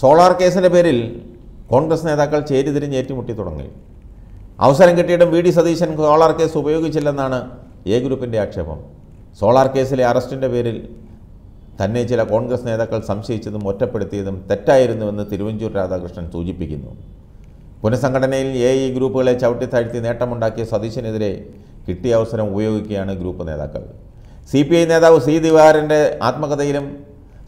solar കേസിൻ്റെ പേരിൽ കോൺഗ്രസ് നേതാക്കൾ ചേരിതിരിഞ്ഞ് ഏറ്റുമുട്ടി തുടങ്ങി അവസരം കിട്ടിയിട്ടും V D Satheesan solar case ഉപയോഗിച്ചില്ലെന്നാണ് എ ഗ്രൂപ്പിൻ്റെ ആക്ഷേപം സോളാർ കേസിലെ അറസ്റ്റിൻ്റെ പേരിൽ തന്നെ ചില കോൺഗ്രസ് നേതാക്കൾ സംശയിച്ചതും ഒറ്റപ്പെടുത്തിയതും തെറ്റായിരുന്നുവെന്ന് തിരുവഞ്ചൂർ രാധാകൃഷ്ണൻ സൂചിപ്പിക്കുന്നു പുനഃസംഘടനയിൽ എ ഇ ഗ്രൂപ്പുകളെ ചവിട്ടിത്താഴ്ത്തി നേട്ടമുണ്ടാക്കിയ സതീശനെതിരെ കിട്ടിയ അവസരം ഉപയോഗിക്കുകയാണ് ഗ്രൂപ്പ് നേതാക്കൾ സി പി ഐ നേതാവ് സി ദിവാറിൻ്റെ ആത്മകഥയിലും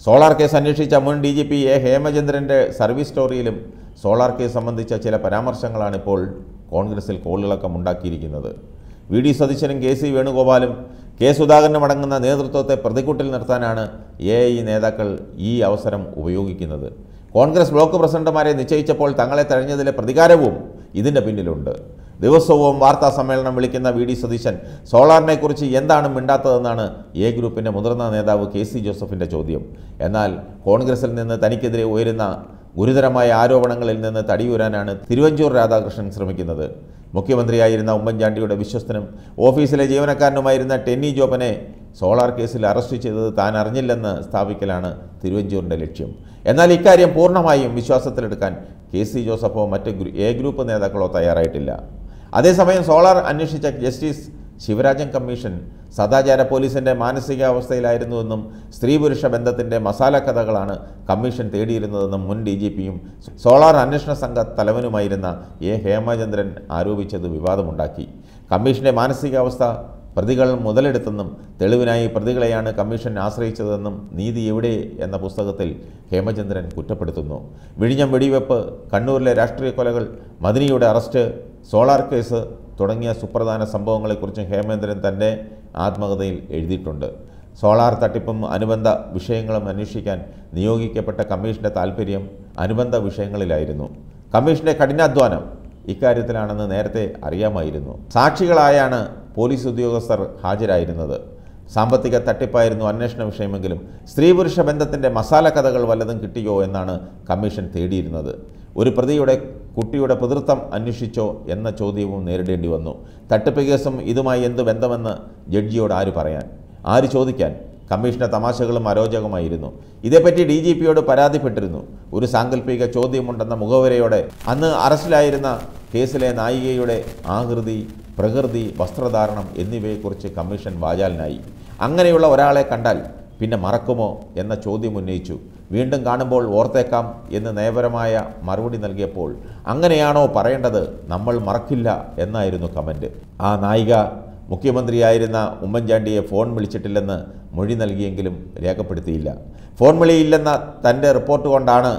സോളാർ കേസ് അന്വേഷിച്ച മുൻ ഡി ജി പി എ ഹേമചന്ദ്രൻ്റെ സർവീസ് സ്റ്റോറിയിലും സോളാർ കേസ് സംബന്ധിച്ച ചില പരാമർശങ്ങളാണ് ഇപ്പോൾ കോൺഗ്രസിൽ കോളിളക്കം ഉണ്ടാക്കിയിരിക്കുന്നത് വി ഡി സതീശനും കെ സി വേണുഗോപാലും കെ സുധാകരനും അടങ്ങുന്ന നേതൃത്വത്തെ പ്രതിക്കൂട്ടിൽ നിർത്താനാണ് എ ഐ നേതാക്കൾ ഈ അവസരം ഉപയോഗിക്കുന്നത് കോൺഗ്രസ് ബ്ലോക്ക് പ്രസിഡന്റുമാരെ നിശ്ചയിച്ചപ്പോൾ തങ്ങളെ തെരഞ്ഞതിലെ പ്രതികാരവും ഇതിൻ്റെ പിന്നിലുണ്ട് ദിവസവും വാർത്താ സമ്മേളനം വിളിക്കുന്ന വി ഡി സതീശൻ സോളാറിനെക്കുറിച്ച് എന്താണ് മിണ്ടാത്തതെന്നാണ് എ ഗ്രൂപ്പിൻ്റെ മുതിർന്ന നേതാവ് കെ സി ജോസഫിൻ്റെ ചോദ്യം എന്നാൽ കോൺഗ്രസിൽ നിന്ന് തനിക്കെതിരെ ഉയരുന്ന ഗുരുതരമായ ആരോപണങ്ങളിൽ നിന്ന് തടിയൂരാനാണ് തിരുവഞ്ചൂർ രാധാകൃഷ്ണൻ ശ്രമിക്കുന്നത് മുഖ്യമന്ത്രിയായിരുന്ന ഉമ്മൻചാണ്ടിയുടെ വിശ്വസ്തനും ഓഫീസിലെ ജീവനക്കാരനുമായിരുന്ന ടെന്നി ജോബനെ സോളാർ കേസിൽ അറസ്റ്റ് ചെയ്തത് താൻ അറിഞ്ഞില്ലെന്ന് സ്ഥാപിക്കലാണ് തിരുവഞ്ചൂരിൻ്റെ ലക്ഷ്യം എന്നാൽ ഇക്കാര്യം പൂർണ്ണമായും വിശ്വാസത്തിലെടുക്കാൻ കെ സി ജോസഫോ മറ്റ് എ ഗ്രൂപ്പ് നേതാക്കളോ തയ്യാറായിട്ടില്ല അതേസമയം സോളാർ അന്വേഷിച്ച ജസ്റ്റിസ് ശിവരാജൻ കമ്മീഷൻ സദാചാര പോലീസിൻ്റെ മാനസികാവസ്ഥയിലായിരുന്നുവെന്നും സ്ത്രീ പുരുഷ ബന്ധത്തിൻ്റെ മസാല കഥകളാണ് കമ്മീഷൻ തേടിയിരുന്നതെന്നും മുൻ ഡി ജി പിയും സോളാർ അന്വേഷണ സംഘ തലവനുമായിരുന്ന എ ഹേമചന്ദ്രൻ ആരോപിച്ചത് വിവാദമുണ്ടാക്കി കമ്മീഷൻ്റെ മാനസികാവസ്ഥ പ്രതികൾ മുതലെടുത്തെന്നും തെളിവിനായി പ്രതികളെയാണ് കമ്മീഷൻ ആശ്രയിച്ചതെന്നും നീതി എവിടെ എന്ന പുസ്തകത്തിൽ ഹേമചന്ദ്രൻ കുറ്റപ്പെടുത്തുന്നു വിഴിഞ്ഞം വെടിവെപ്പ് കണ്ണൂരിലെ രാഷ്ട്രീയ കൊലകൾ മദിനിയുടെ അറസ്റ്റ് സോളാർ കേസ് തുടങ്ങിയ സുപ്രധാന സംഭവങ്ങളെക്കുറിച്ച് ഹേമേന്ദ്രൻ തന്നെ ആത്മകഥയിൽ എഴുതിയിട്ടുണ്ട് സോളാർ തട്ടിപ്പും അനുബന്ധ വിഷയങ്ങളും അന്വേഷിക്കാൻ നിയോഗിക്കപ്പെട്ട കമ്മീഷൻ്റെ താൽപ്പര്യം അനുബന്ധ വിഷയങ്ങളിലായിരുന്നു കമ്മീഷൻ്റെ കഠിനാധ്വാനം ഇക്കാര്യത്തിലാണെന്ന് നേരത്തെ അറിയാമായിരുന്നു സാക്ഷികളായാണ് പോലീസ് ഉദ്യോഗസ്ഥർ ഹാജരായിരുന്നത് സാമ്പത്തിക തട്ടിപ്പായിരുന്നു അന്വേഷണ വിഷയമെങ്കിലും സ്ത്രീ പുരുഷ ബന്ധത്തിൻ്റെ മസാല കഥകൾ വല്ലതും കിട്ടിയോ എന്നാണ് കമ്മീഷൻ തേടിയിരുന്നത് ഒരു പ്രതിയുടെ കുട്ടിയുടെ പിതൃത്വം അന്വേഷിച്ചോ എന്ന ചോദ്യവും നേരിടേണ്ടി വന്നു തട്ടിപ്പ് കേസും ഇതുമായി എന്ത് ബന്ധമെന്ന് ജഡ്ജിയോട് ആര് പറയാൻ ആര് ചോദിക്കാൻ കമ്മീഷന്റെ തമാശകളും അരോചകമായിരുന്നു ഇതേപ്പറ്റി ഡി ജി പിയോട് പരാതിപ്പെട്ടിരുന്നു ഒരു സാങ്കല്പിക ചോദ്യമുണ്ടെന്ന മുഖവരയോടെ അന്ന് അറസ്റ്റിലായിരുന്ന കേസിലെ നായികയുടെ ആകൃതി പ്രകൃതി വസ്ത്രധാരണം എന്നിവയെക്കുറിച്ച് കമ്മീഷൻ വാചാലിനായി അങ്ങനെയുള്ള ഒരാളെ കണ്ടാൽ പിന്നെ മറക്കുമോ എന്ന ചോദ്യം ഉന്നയിച്ചു വീണ്ടും കാണുമ്പോൾ ഓർത്തേക്കാം എന്ന് നയപരമായ മറുപടി നൽകിയപ്പോൾ അങ്ങനെയാണോ പറയേണ്ടത് നമ്മൾ മറക്കില്ല എന്നായിരുന്നു കമൻ്റ് ആ നായിക മുഖ്യമന്ത്രിയായിരുന്ന ഉമ്മൻചാണ്ടിയെ ഫോൺ വിളിച്ചിട്ടില്ലെന്ന് മൊഴി നൽകിയെങ്കിലും രേഖപ്പെടുത്തിയില്ല ഫോൺ വിളിയില്ലെന്ന തൻ്റെ റിപ്പോർട്ട് കൊണ്ടാണ്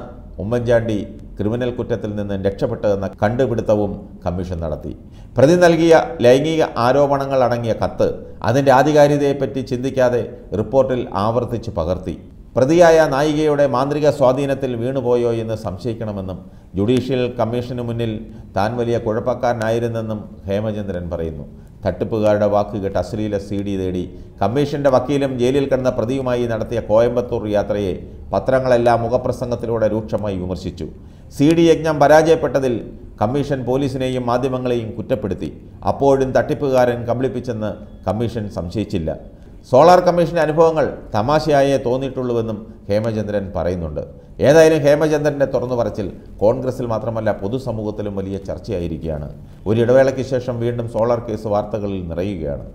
ഉമ്മൻചാണ്ടി ക്രിമിനൽ കുറ്റത്തിൽ നിന്ന് രക്ഷപ്പെട്ടതെന്ന കണ്ടുപിടുത്തവും കമ്മീഷൻ നടത്തി പ്രതി നൽകിയ ലൈംഗിക ആരോപണങ്ങൾ അടങ്ങിയ കത്ത് അതിൻ്റെ ആധികാരികതയെപ്പറ്റി ചിന്തിക്കാതെ റിപ്പോർട്ടിൽ ആവർത്തിച്ച് പകർത്തി പ്രതിയായ നായികയുടെ മാന്ത്രിക സ്വാധീനത്തിൽ വീണുപോയോ എന്ന് സംശയിക്കണമെന്നും ജുഡീഷ്യൽ കമ്മീഷന് മുന്നിൽ താൻ വലിയ കുഴപ്പക്കാരനായിരുന്നെന്നും ഹേമചന്ദ്രൻ പറയുന്നു തട്ടിപ്പുകാരുടെ വാക്കുകെട്ട് അശ്ലീല സി ഡി തേടി കമ്മീഷന്റെ വക്കീലും ജയിലിൽ കിടന്ന പ്രതിയുമായി നടത്തിയ കോയമ്പത്തൂർ യാത്രയെ പത്രങ്ങളെല്ലാം മുഖപ്രസംഗത്തിലൂടെ രൂക്ഷമായി വിമർശിച്ചു സി ഡി യജ്ഞം പരാജയപ്പെട്ടതിൽ കമ്മീഷൻ പോലീസിനെയും മാധ്യമങ്ങളെയും കുറ്റപ്പെടുത്തി അപ്പോഴും തട്ടിപ്പുകാരൻ കബളിപ്പിച്ചെന്ന് കമ്മീഷൻ സംശയിച്ചില്ല സോളാർ കമ്മീഷൻ്റെ അനുഭവങ്ങൾ തമാശയായേ തോന്നിയിട്ടുള്ളൂവെന്നും ഹേമചന്ദ്രൻ പറയുന്നുണ്ട് ഏതായാലും ഹേമചന്ദ്രൻ്റെ തുറന്നു പറച്ചിൽ കോൺഗ്രസിൽ മാത്രമല്ല പൊതുസമൂഹത്തിലും വലിയ ചർച്ചയായിരിക്കുകയാണ് ഒരു ഇടവേളയ്ക്ക് ശേഷം വീണ്ടും സോളാർ കേസ് വാർത്തകളിൽ നിറയുകയാണ്